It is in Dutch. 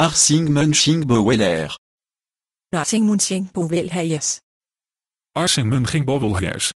Arsing Munching Bowelher. Arsing Munching Bowelheyes. Arsing Munching Bowelheyes.